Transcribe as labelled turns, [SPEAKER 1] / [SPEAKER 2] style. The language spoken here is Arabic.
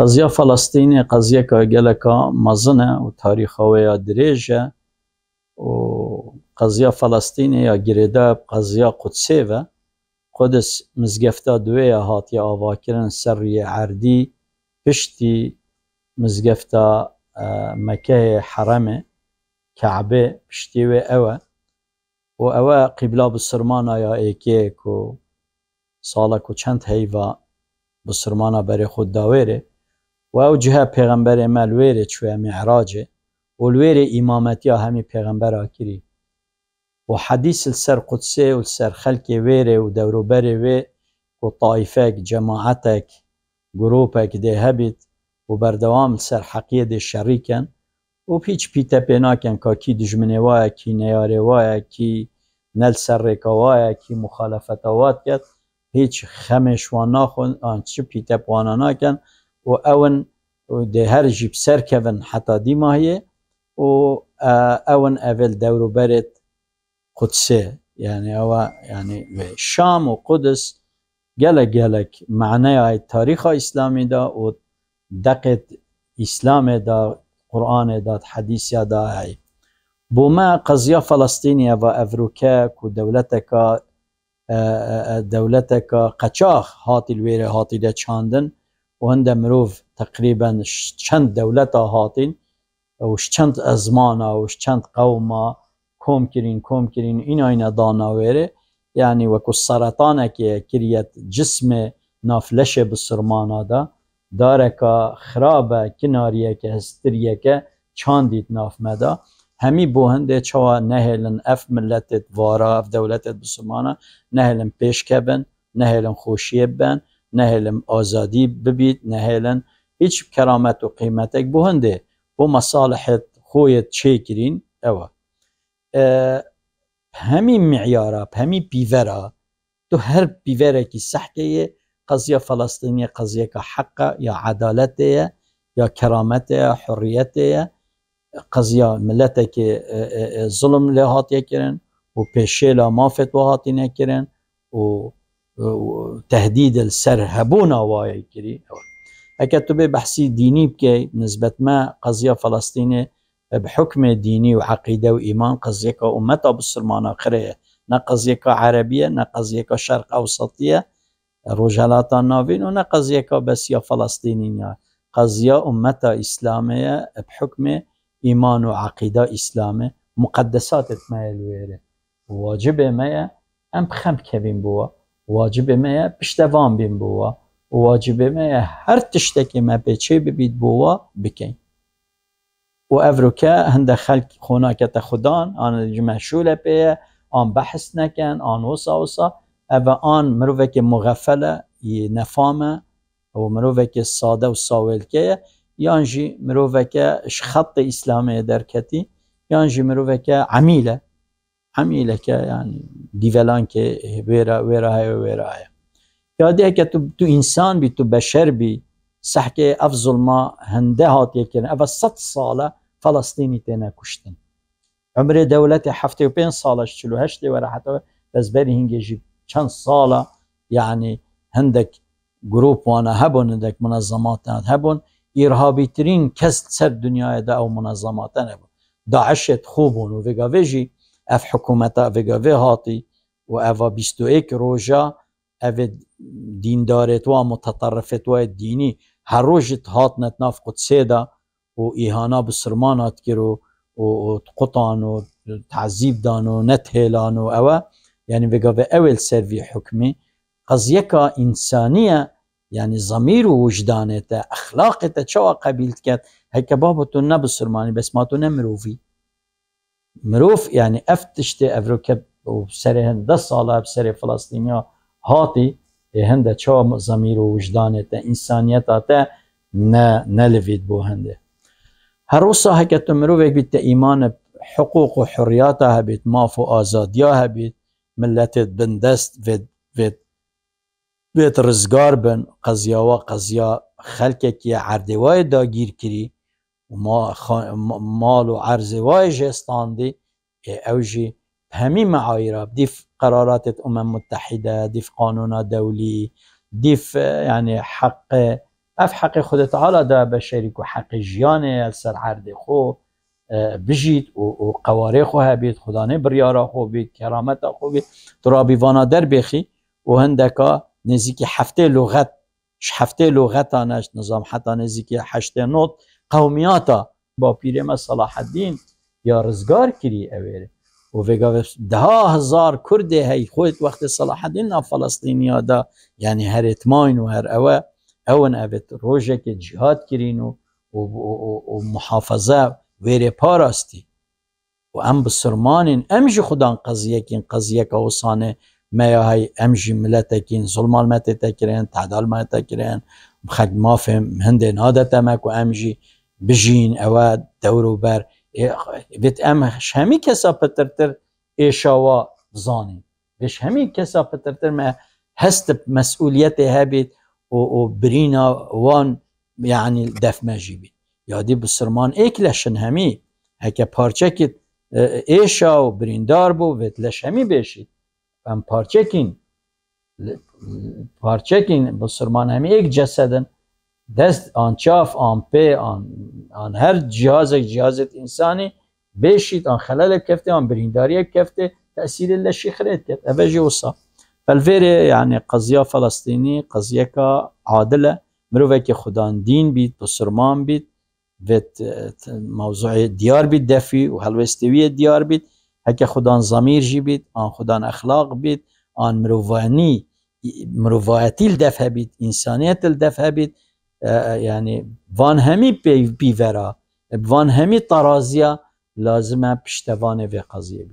[SPEAKER 1] قضیه فلسطین قضیه که گلکا مزنه و تاریخ یا دریجه و قضیه فلسطین یا گریده قضیه قدسی و قدس مزگفتا دوی هاتی آوا سری عردی پشتی مزگفتا مکه حرمه کعبه پشتی و اوه و اوه قبله بسرمانه یا ایکیه که سالا که چند هیوه بسرمانه بری خود داویره و او جهه پیغمبر ما لویر چوه معراج و لویر امامتی همی پیغمبر آکری و حدیث السر قدسه و السر خلک ویره و دروبره وی و طایفک جماعتک گروپک ده هبید و بردوام سر حقیه ده شریکن و پیچ پیتا پیناکن که کی دجمنه وای کی نیاره وای کی نل سر وای کی مخالفت واد کرد هیچ خمش و ناخون چی پیتا پوانا ناکن و اون ده هر جیب سر کون حتا ماهیه و اون اول دورو برد قدسه يعني هو يعني شام وقدس جلك معنی معناها التاريخ الإسلامي دا ودقت إسلام دا قرآن دا حديث دا هاي بما قضية فلسطينية وأفروكاك ودولتك دولتك قچاخ هاتي الویره هاتي دا چاندن و مروف تقریبا چند دولت ها هاتین و ئەوش چەند ئەزمانە وش کرین قەوما این این دانا ویره یعنی سرطانه که کریت که نافلەشێ که سرمانادا که خراپە کناریەکە هەستریەکە چاندیت نافمەدا هەمی بۆ هەندێک چاوە نهیلن اف ملەتت وارا اف دەولەتت بسمانە نەهێلن پێشکە بن نەهێلن نهیلن بن نهلم آزادی ببید نهلن هیچ کرامت و قیمتک بهنده بو مصالحت خویت چه کرین اوا اه، همی معیارا همی بیورا تو هر بیوره کی صحکه قضیه فلسطینی قضیه که حق یا عدالت یا کرامت یا حریت یا قضیه ملت که اه، اه، ظلم لهات یکرن و پیشه لا مافت و هاتی نکرن و تهديد السر هبونا وای كري اگر تو بحسي ديني بكي نسبة ما قضية فلسطيني بحكم ديني وعقيده وايمان قضيه امتها بالسلمان آخرية نا قضيه عربيه نا قضيه شرق اوسطيه رجالات نافين ونا قضيه بس يا فلسطينيين قضيه امتها اسلاميه بحكم ايمان وعقيده اسلامي مقدسات ما الويره واجب ما ام خم كبين بوا واجب ما پشتوان بين بوا واجب ما هر تشتكي ما بيشي ببيت بوا بكين و افروكا هند خلق خوناکت خودان آن مشغول به آن بحث نكن آن وصا وصا او آن مروفك مغفله نفامه و مروفك که ساده و ساولکه یانجی يانجي مروفك شخط إسلامي دركتي يانجي مروفك عميلة لك يعني ديفلان كي ورا ورا هاي ورا هاي كادي هكا تو, تو انسان بي تو بشر بي صح كي افضل ما هنده هات يكن افا ست صالة فلسطيني تينا كشتن عمر دولتي حفته وبين صالة شلو هشتي ورا حتى بس بري هنجي جيب چند صالة يعني هندك جروب وانا هبون هندك منظمات هبون ارهابي ترين كس سر دنيا دا او منظمات هبون داعشت خوبون وفيغا فيجي اف حکومتا وگا وی هاتی و اوا 21 روژا او دیندارت و متطرفت و دینی هر روژت هات نتناف قدسه دا و ایهانا بسرمانات کرو و قطان و تعذیب دان و نتهلان و اوا يعني بقى أول سر في حكمي قضيكا إنسانية يعني ضمير تا أخلاقته شو قبيلت كات هيك بابا تنبصر نبسرمانی بس ما تنمرو فيه مرۆڤ یعنی ئەف تشتێ و سەر هەندە ساڵە هاتي فلستینیا هاتی هند چه زەمیر و انسانیت ئینسانیەتا نه نلوید بوهنده هند هەروسا که تو مرۆڤێک بیت تە ايمان حقوق و ها هەبیت ماف و ئازادیا هەبیت ملەتێت بندست بيت رزگار بن قەزیاوە قەزیا خەلکێکی عردێوای داگیر کردی و مال و عرض وای جستاندی اوجی همین معایرا دیف قرارات امم متحده دیف قانون دولی دیف یعنی حق اف حق خود تعالی دا بشریک و حق جیان سر عرض خو بجید و قواره خو هبید بر بریارا خو بید کرامت خو بید ترابی وانا در بخی و هندکا نزدیک هفته لغت هفته لغت آنش نظام حتی نزدیک هشت نوت قومیاتا با پیرم صلاح الدین یا رزگار کری اویره و وگا ده هزار کرده هی خود وقت صلاح الدین نا فلسطینیا دا یعنی هر اتماین و هر اوه اون اوه روژه که جهاد کرین و, و محافظه ویره پاراستی و ام بسرمانین ام جی خودان قضیه که قضیه که ما هاي امجي ملاتكين ظلم ما تتكرين تعدال ما تتكرين بخد ما فهم هندي نادا تمك وامجي بجين او دورو بر إيه، بيت ام همی کسا پترتر ايشاوا زانین بش همي کسا پترتر ما هست مسؤوليتي هابيت و, و وان يعني دف مجیبید يادي بسرمان ايك لشن همي هكا پارچه ايشا اه، ایشا و بریندار بو ویت لش همي بشید ام پارچکین پارچکین بسرمان همی ایک جسدن دست آن چاف آن پی آن, آن هر جهاز جهاز انسانی بشید آن خلال کفته آن برینداری کفته تأثیر الله شیخرید کرد اوه جوسا فالفیره یعنی قضیه فلسطینی قضیه که عادله مروه که خدا دین بید بسرمان بید و موضوع دیار بید دفی و هلوستوی دیار بید هکه خودان زمیر جی بید، آن خوددان اخلاق بید، آن مروانی، مرۆڤایەتیل دفه بید، انسانیت دەف بید یعنی وان همی بیورا، وان همی طرازیا لازمه پشتوانه و قضیه